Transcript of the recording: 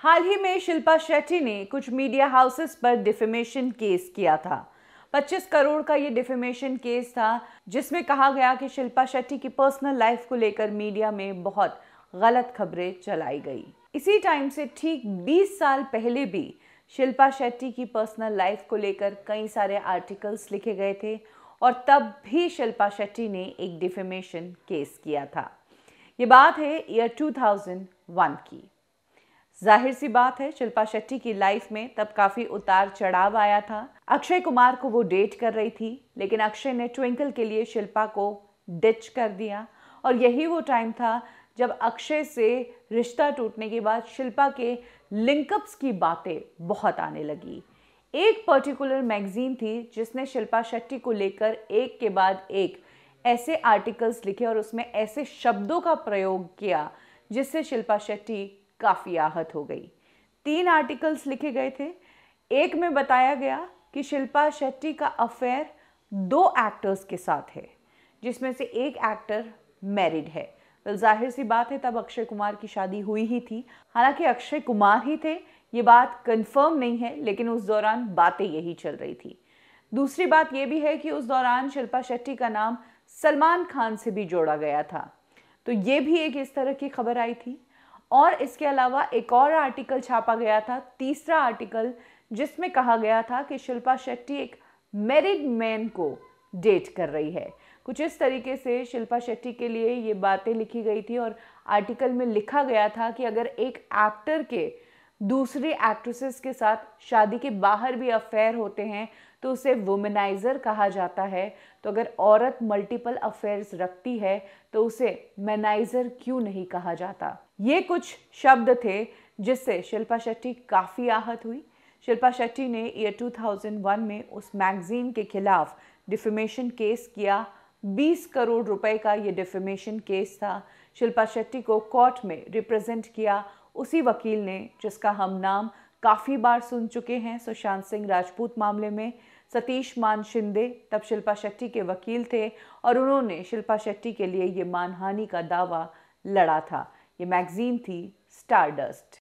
हाल ही में शिल्पा शेट्टी ने कुछ मीडिया हाउसेस पर डिफेमेशन केस किया था 25 करोड़ का ये डिफेमेशन केस था जिसमें कहा गया कि शिल्पा शेट्टी की पर्सनल लाइफ को लेकर मीडिया में बहुत गलत खबरें चलाई गई इसी टाइम से ठीक 20 साल पहले भी शिल्पा शेट्टी की पर्सनल लाइफ को लेकर कई सारे आर्टिकल्स लिखे गए थे और तब भी शिल्पा शेट्टी ने एक डिफेमेशन केस किया था ये बात है ईयर 2001 की जाहिर सी बात है शिल्पा शेट्टी की लाइफ में तब काफी उतार चढ़ाव आया था अक्षय कुमार को वो डेट कर रही थी लेकिन अक्षय ने ट्विंकल के लिए शिल्पा को डिच कर दिया और यही वो टाइम था जब अक्षय से रिश्ता टूटने के बाद शिल्पा के लिंकअप्स की बातें बहुत आने लगी एक पर्टिकुलर मैगजीन थी जिसने शिल्पा शेट्टी को लेकर एक के बाद एक ऐसे आर्टिकल्स लिखे और उसमें ऐसे शब्दों का प्रयोग किया जिससे शिल्पा शेट्टी काफ़ी आहत हो गई तीन आर्टिकल्स लिखे गए थे एक में बताया गया कि शिल्पा शेट्टी का अफेयर दो एक्टर्स के साथ है जिसमें से एक एक्टर मैरिड है तो जाहिर सी बात है तब अक्षय कुमार की शादी हुई ही थी हालांकि अक्षय कुमार ही थे ये बात कंफर्म नहीं है लेकिन उस दौरान बातें यही चल रही थी दूसरी बात यह भी है कि उस दौरान शिल्पा शेट्टी का नाम सलमान खान से भी जोड़ा गया था तो ये भी एक इस तरह की खबर आई थी और इसके अलावा एक और आर्टिकल छापा गया था तीसरा आर्टिकल जिसमें कहा गया था कि शिल्पा शेट्टी एक मैरिड मैन को डेट कर रही है कुछ इस तरीके से शिल्पा शेट्टी के लिए ये बातें लिखी गई थी और आर्टिकल में लिखा गया था कि अगर एक एक्टर के दूसरी एक्ट्रेसेस के साथ शादी के बाहर भी अफेयर होते हैं तो उसे वुमेनाइज़र कहा जाता है तो अगर औरत मल्टीपल अफेयर्स रखती है तो उसे मेनाइजर क्यों नहीं कहा जाता ये कुछ शब्द थे जिससे शिल्पा शेट्टी काफ़ी आहत हुई शिल्पा शेट्टी ने ईयर 2001 में उस मैगज़ीन के ख़िलाफ़ डिफेमेशन केस किया 20 करोड़ रुपए का ये डिफेमेशन केस था शिल्पा शेट्टी को कोर्ट में रिप्रेजेंट किया उसी वकील ने जिसका हम नाम काफ़ी बार सुन चुके हैं सुशांत सिंह राजपूत मामले में सतीश मान शिंदे तब शिल्पा शेट्टी के वकील थे और उन्होंने शिल्पा शेट्टी के लिए ये मानहानि का दावा लड़ा था ये मैगज़ीन थी स्टारडस्ट